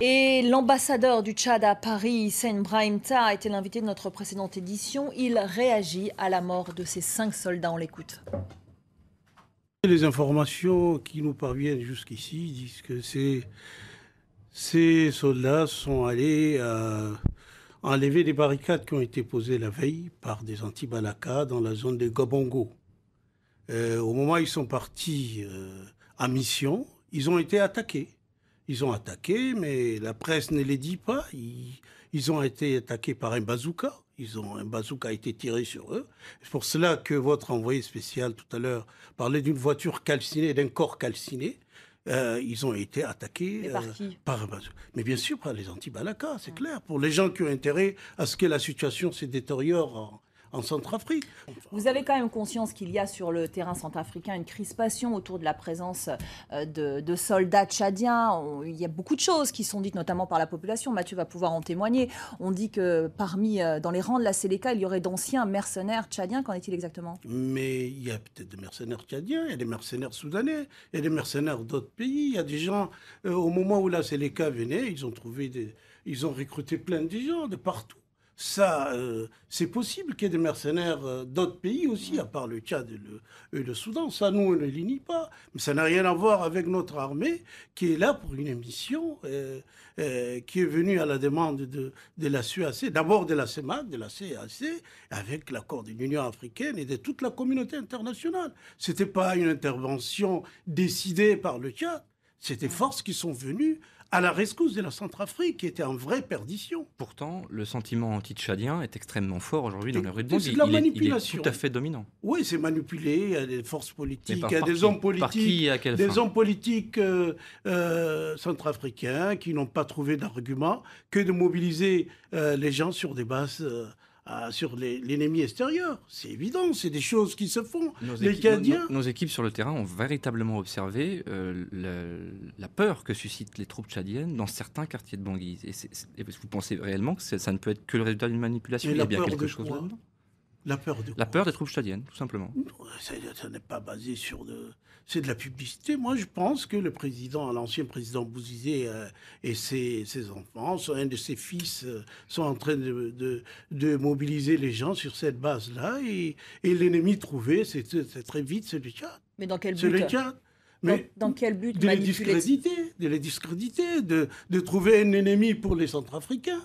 Et l'ambassadeur du Tchad à Paris, Hissène Brahimta, a été l'invité de notre précédente édition. Il réagit à la mort de ces cinq soldats. On l'écoute. Les informations qui nous parviennent jusqu'ici disent que ces, ces, soldats sont allés euh, enlever des barricades qui ont été posées la veille par des anti balakas dans la zone de Gobongo. Euh, au moment où ils sont partis en euh, mission, ils ont été attaqués. Ils ont attaqué, mais la presse ne les dit pas. Ils, ont été attaqués par un bazooka. Ils ont, un bazooka a été tiré sur eux. C'est pour cela que votre envoyé spécial tout à l'heure parlait d'une voiture calcinée, d'un corps calciné. Euh, ils ont été attaqués par, un bazooka. Mais bien sûr, par les anti balakas c'est clair. Pour les gens qui ont intérêt à ce que la situation se détériore en Centrafrique. Vous avez quand même conscience qu'il y a sur le terrain centrafricain une crispation autour de la présence euh, de, soldats tchadiens. Il y a beaucoup de choses qui sont dites, notamment par la population. Mathieu va pouvoir en témoigner. On dit que parmi, euh, dans les rangs de la Séléka, il y aurait d'anciens mercenaires tchadiens. Qu'en est-il exactement Mais il y a peut-être des mercenaires tchadiens, il y a des mercenaires soudanais, il y a des mercenaires d'autres pays. Il y a des gens, euh, au moment où la Séléka venait, ils ont trouvé des, ils ont recruté plein de gens de partout ça, euh, c'est possible qu'il y ait des mercenaires euh, d'autres pays aussi, à part le Tchad et le, Soudan. Ça, nous, on ne les pas. Mais ça n'a rien à voir avec notre armée qui est là pour une mission euh, qui est venue à la demande de, la CEAC, d'abord de la CEMAC, de la CAC, avec l'accord de l'Union africaine et de toute la communauté internationale. Ce n'était pas une intervention décidée par le Tchad. C'était des forces qui sont venues à la rescousse de la Centrafrique, qui était en vraie perdition. Pourtant, le sentiment anti-tchadien est extrêmement fort aujourd'hui dans le rue de C'est de la manipulation. Est, tout à fait dominant. Oui, c'est manipulé. Il y a des forces politiques, des hommes politiques, des hommes politiques centrafricains qui n'ont pas trouvé d'argument que de mobiliser euh, les gens sur des bases euh, euh, sur l'ennemi extérieur. C'est évident, c'est des choses qui se font. Nos équipes, Nos, équipes sur le terrain ont véritablement observé euh, la peur que suscitent les troupes tchadiennes dans certains quartiers de Bangui. Et, vous pensez réellement que ça ne peut être que le résultat d'une manipulation bien quelque chose là-dedans la peur de La peur des troupes stadiennes, tout simplement. Ça n'est pas basé sur de... C'est de la publicité. Moi, je pense que le président, l'ancien président Bouzizé euh, et ses, ses, enfants, un de ses fils, euh, sont en train de, de, mobiliser les gens sur cette base-là. Et, l'ennemi trouvé, c'est très vite, c'est le Tchad. Mais dans quel but C'est le Tchad. Mais dans, quel but De les discréditer, de les discréditer, de, de trouver un ennemi pour les Centrafricains.